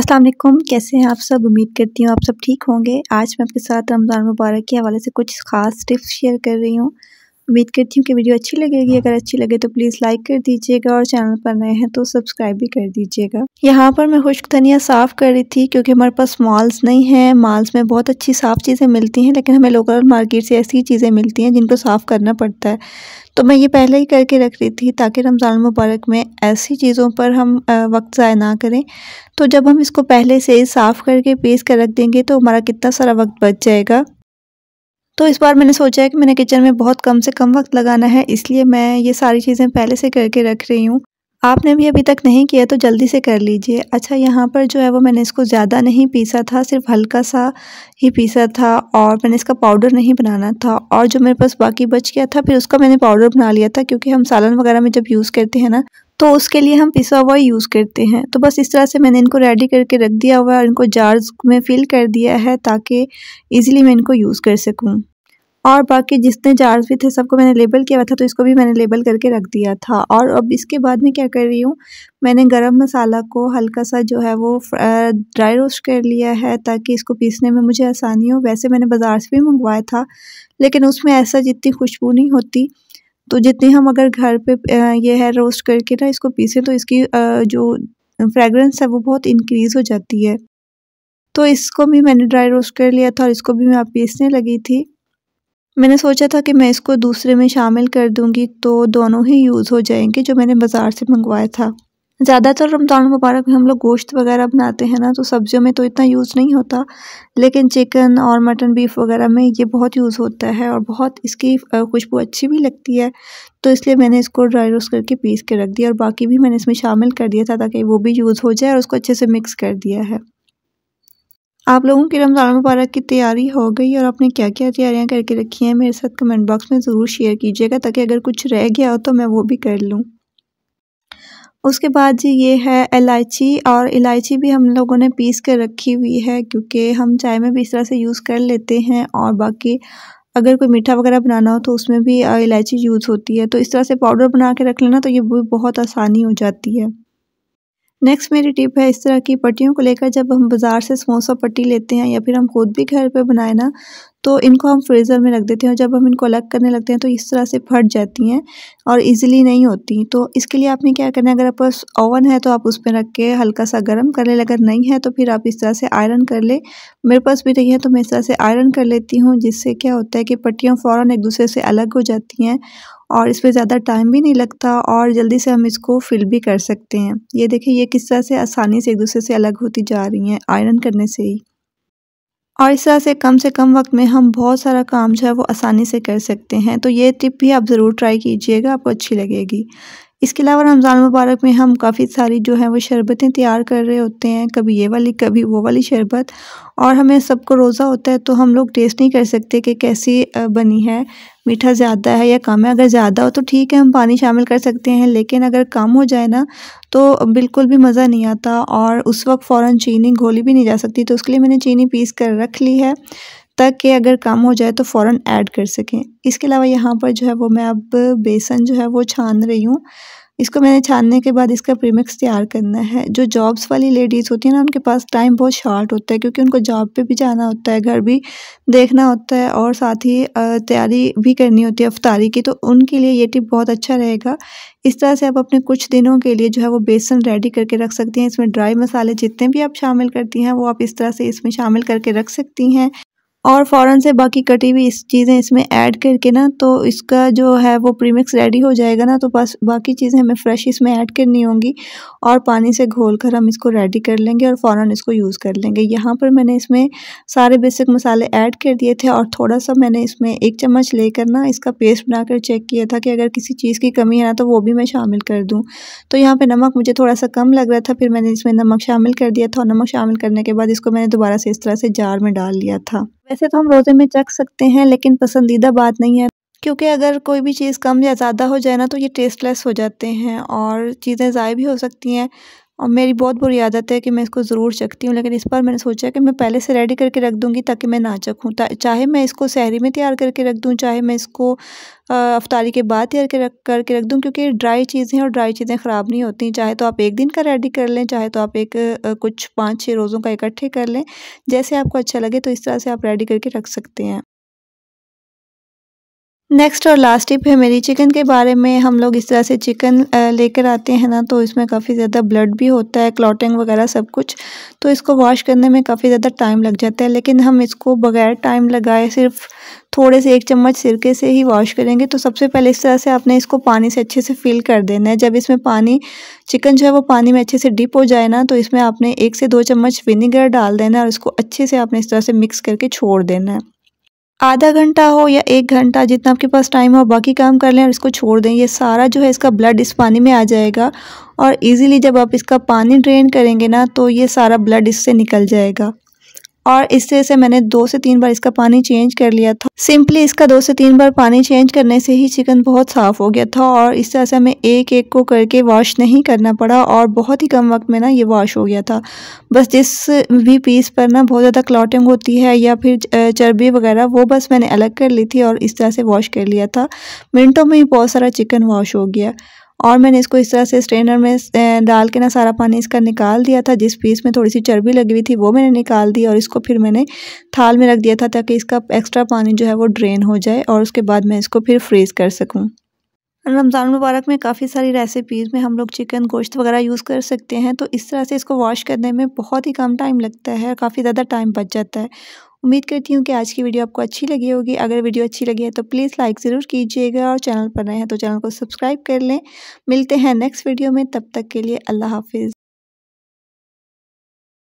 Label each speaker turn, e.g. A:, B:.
A: अस्सलाम वालेकुम कैसे हैं आप सब उम्मीद करती हूँ आप सब ठीक होंगे आज मैं आपके साथ रमज़ान मुबारक के हवाले से कुछ ख़ास टिप्स शेयर कर रही हूँ उम्मीद करती हूँ कि वीडियो अच्छी लगेगी अगर अच्छी लगे तो प्लीज़ लाइक कर दीजिएगा और चैनल पर नए हैं तो सब्सक्राइब भी कर दीजिएगा यहाँ पर मैं खुश्क धनिया साफ़ कर रही थी क्योंकि हमारे पास मॉल्स नहीं है मॉल्स में बहुत अच्छी साफ़ चीज़ें मिलती हैं लेकिन हमें लोकल मार्केट से ऐसी चीज़ें मिलती हैं जिनको साफ़ करना पड़ता है तो मैं ये पहले ही करके रख रही थी ताकि रमज़ान मुबारक में ऐसी चीज़ों पर हम वक्त ज़ाय ना करें तो जब हम इसको पहले से ही साफ़ करके पीस कर रख देंगे तो हमारा कितना सारा वक्त बच जाएगा तो इस बार मैंने सोचा है कि मैंने किचन में बहुत कम से कम वक्त लगाना है इसलिए मैं ये सारी चीज़ें पहले से करके रख रही हूँ आपने भी अभी तक नहीं किया तो जल्दी से कर लीजिए अच्छा यहाँ पर जो है वो मैंने इसको ज़्यादा नहीं पीसा था सिर्फ हल्का सा ही पीसा था और मैंने इसका पाउडर नहीं बनाना था और जो मेरे पास बाकी बच गया था फिर उसका मैंने पाउडर बना लिया था क्योंकि हम सालन वगैरह में जब यूज़ करते हैं ना तो उसके लिए हम पिसा हुआ यूज़ करते हैं तो बस इस तरह से मैंने इनको रेडी करके रख दिया हुआ है और इनको जार्स में फ़िल कर दिया है ताकि ईज़िली मैं इनको यूज़ कर सकूँ और बाकी जितने जार्स भी थे सबको मैंने लेबल किया हुआ था तो इसको भी मैंने लेबल करके रख दिया था और अब इसके बाद मैं क्या कर रही हूँ मैंने गरम मसाला को हल्का सा जो है वो ड्राई रोस्ट कर लिया है ताकि इसको पीसने में मुझे आसानी हो वैसे मैंने बाज़ार से भी मंगवाया था लेकिन उसमें ऐसा जितनी खुशबू नहीं होती तो जितनी हम अगर घर पर यह है रोस्ट करके ना इसको पीसें तो इसकी जो फ्रेगरेंस है वो बहुत इंक्रीज़ हो जाती है तो इसको भी मैंने ड्राई रोस्ट कर लिया था और इसको भी मैं पीसने लगी थी मैंने सोचा था कि मैं इसको दूसरे में शामिल कर दूंगी तो दोनों ही यूज़ हो जाएंगे जो मैंने बाज़ार से मंगवाया था ज़्यादातर रमज़ान मुबारक में हम लोग गोश्त वगैरह बनाते हैं ना तो सब्जियों में तो इतना यूज़ नहीं होता लेकिन चिकन और मटन बीफ वगैरह में ये बहुत यूज़ होता है और बहुत इसकी खुशबू अच्छी भी लगती है तो इसलिए मैंने इसको ड्राई रोस्ट करके पीस के रख दिया और बाकी भी मैंने इसमें शामिल कर दिया था ताकि वो भी यूज़ हो जाए और उसको अच्छे से मिक्स कर दिया है आप लोगों की रमज़ान मुबारक की तैयारी हो गई और आपने क्या क्या तैयारियां करके रखी हैं मेरे साथ कमेंट बॉक्स में ज़रूर शेयर कीजिएगा ताकि अगर कुछ रह गया हो तो मैं वो भी कर लूँ उसके बाद जी ये है इलायची और इलायची भी हम लोगों ने पीस कर रखी हुई है क्योंकि हम चाय में भी इस तरह से यूज़ कर लेते हैं और बाकी अगर कोई मीठा वगैरह बनाना हो तो उसमें भी इलायची यूज़ होती है तो इस तरह से पाउडर बना के रख लेना तो ये भी बहुत आसानी हो जाती है नेक्स्ट मेरी टिप है इस तरह की पट्टियों को लेकर जब हम बाज़ार से समोसा पट्टी लेते हैं या फिर हम खुद भी घर पे बनाए ना तो इनको हम फ्रीज़र में रख देते हैं और जब हम इनको अलग करने लगते हैं तो इस तरह से फट जाती हैं और इजीली नहीं होती तो इसके लिए आपने क्या करना है अगर आपके पास ओवन है तो आप उस पर रख के हल्का सा गर्म कर ले अगर नहीं है तो फिर आप इस तरह से आयरन कर ले मेरे पास भी नहीं है तो मैं इस तरह से आयरन कर लेती हूँ जिससे क्या होता है कि पट्टियाँ फ़ौर एक दूसरे से अलग हो जाती हैं और इस पर ज़्यादा टाइम भी नहीं लगता और जल्दी से हम इसको फिल भी कर सकते हैं ये देखें ये किस तरह से आसानी से एक दूसरे से अलग होती जा रही हैं आयरन करने से ही और इस तरह से कम से कम वक्त में हम बहुत सारा काम जो है वो आसानी से कर सकते हैं तो ये टिप भी आप ज़रूर ट्राई कीजिएगा आपको अच्छी लगेगी इसके अलावा रमज़ान मुबारक में हम काफ़ी सारी जो है वो शरबतें तैयार कर रहे होते हैं कभी ये वाली कभी वो वाली शरबत और हमें सबको रोज़ा होता है तो हम लोग टेस्ट नहीं कर सकते कि कैसी बनी है मीठा ज़्यादा है या कम है अगर ज़्यादा हो तो ठीक है हम पानी शामिल कर सकते हैं लेकिन अगर कम हो जाए ना तो बिल्कुल भी मज़ा नहीं आता और उस वक्त फ़ौर चीनी घोली भी नहीं जा सकती तो उसके लिए मैंने चीनी पीस कर रख ली है ताकि अगर कम हो जाए तो फ़ौर ऐड कर सकें इसके अलावा यहाँ पर जो है वो मैं अब बेसन जो है वो छान रही हूँ इसको मैंने छानने के बाद इसका प्रीमिक्स तैयार करना है जो जॉब्स वाली लेडीज़ होती है ना उनके पास टाइम बहुत शॉर्ट होता है क्योंकि उनको जॉब पे भी जाना होता है घर भी देखना होता है और साथ ही तैयारी भी करनी होती है अफतारी की तो उनके लिए ये टिप बहुत अच्छा रहेगा इस तरह से आप अपने कुछ दिनों के लिए जो है वो बेसन रेडी करके रख सकती हैं इसमें ड्राई मसाले जितने भी आप शामिल करती हैं वो आप इस तरह से इसमें शामिल करके रख सकती हैं और फ़ौरन से बाकी कटी हुई इस चीज़ें इसमें ऐड करके ना तो इसका जो है वो प्रीमिक्स रेडी हो जाएगा ना तो बस बाकी चीज़ें हमें फ़्रेश इसमें ऐड करनी होंगी और पानी से घोल कर हम इसको रेडी कर लेंगे और फ़ौरन इसको यूज़ कर लेंगे यहाँ पर मैंने इसमें सारे बेसिक मसाले ऐड कर दिए थे और थोड़ा सा मैंने इसमें एक चम्मच लेकर ना इसका पेस्ट बनाकर चेक किया था कि अगर किसी चीज़ की कमी है ना तो वो भी मैं शामिल कर दूँ तो यहाँ पर नमक मुझे थोड़ा सा कम लग रहा था फिर मैंने इसमें नमक शामिल कर दिया था और नमक शामिल करने के बाद इसको मैंने दोबारा से इस तरह से जार में डाल लिया था वैसे तो हम रोज़े में चख सकते हैं लेकिन पसंदीदा बात नहीं है क्योंकि अगर कोई भी चीज़ कम या ज़्यादा हो जाए ना तो ये टेस्टलेस हो जाते हैं और चीज़ें ज़ाय भी हो सकती हैं और मेरी बहुत बुरी आदत है कि मैं इसको ज़रूर चखती हूँ लेकिन इस बार मैंने सोचा कि मैं पहले से रेडी करके रख दूँगी ताकि मैं ना चखूँ चाहे मैं इसको सहरी में तैयार करके रख दूँ चाहे मैं इसको अफ्तारी के बाद तैयार कर करके रख दूँ क्योंकि ड्राई चीज़ें और ड्राई चीज़ें ख़राब नहीं होती चाहे तो आप एक दिन का रेडी कर लें चाहे तो आप एक कुछ पाँच छः रोज़ों का इकट्ठे कर लें जैसे आपको अच्छा लगे तो इस तरह से आप रेडी करके रख सकते हैं नेक्स्ट और लास्ट टिप है मेरी चिकन के बारे में हम लोग इस तरह से चिकन लेकर आते हैं ना तो इसमें काफ़ी ज़्यादा ब्लड भी होता है क्लॉटिंग वगैरह सब कुछ तो इसको वॉश करने में काफ़ी ज़्यादा टाइम लग जाता है लेकिन हम इसको बगैर टाइम लगाए सिर्फ थोड़े से एक चम्मच सिरके से ही वॉश करेंगे तो सबसे पहले इस तरह से आपने इसको पानी से अच्छे से फिल कर देना है जब इसमें पानी चिकन जो है वो पानी में अच्छे से डिप हो जाए ना तो इसमें आपने एक से दो चम्मच विनीगर डाल देना है और इसको अच्छे से आपने इस तरह से मिक्स करके छोड़ देना है आधा घंटा हो या एक घंटा जितना आपके पास टाइम हो बाकी काम कर लें और इसको छोड़ दें ये सारा जो है इसका ब्लड इस पानी में आ जाएगा और इजीली जब आप इसका पानी ड्रेन करेंगे ना तो ये सारा ब्लड इससे निकल जाएगा और इस तरह से मैंने दो से तीन बार इसका पानी चेंज कर लिया था सिंपली इसका दो से तीन बार पानी चेंज करने से ही चिकन बहुत साफ़ हो गया था और इस तरह से हमें एक एक को करके वॉश नहीं करना पड़ा और बहुत ही कम वक्त में ना ये वॉश हो गया था बस जिस भी पीस पर ना बहुत ज़्यादा क्लॉटिंग होती है या फिर चर्बी वगैरह वो बस मैंने अलग कर ली थी और इस तरह से वॉश कर लिया था मिनटों में ही बहुत सारा चिकन वॉश हो गया और मैंने इसको इस तरह से स्ट्रेनर में डाल के ना सारा पानी इसका निकाल दिया था जिस पीस में थोड़ी सी चर्बी लगी हुई थी वो मैंने निकाल दी और इसको फिर मैंने थाल में रख दिया था ताकि इसका एक्स्ट्रा पानी जो है वो ड्रेन हो जाए और उसके बाद मैं इसको फिर फ्रीज़ कर सकूँ रमज़ान मुबारक में काफ़ी सारी रेसिपीज़ में हम लोग चिकन गोश्त वगैरह यूज़ कर सकते हैं तो इस तरह से इसको वॉश करने में बहुत ही कम टाइम लगता है और काफ़ी ज़्यादा टाइम बच जाता है उम्मीद करती हूँ कि आज की वीडियो आपको अच्छी लगी होगी अगर वीडियो अच्छी लगी है तो प्लीज़ लाइक ज़रूर कीजिएगा और चैनल पर नए हैं तो चैनल को सब्सक्राइब कर लें मिलते हैं नेक्स्ट वीडियो में तब तक के लिए अल्लाह हाफिज़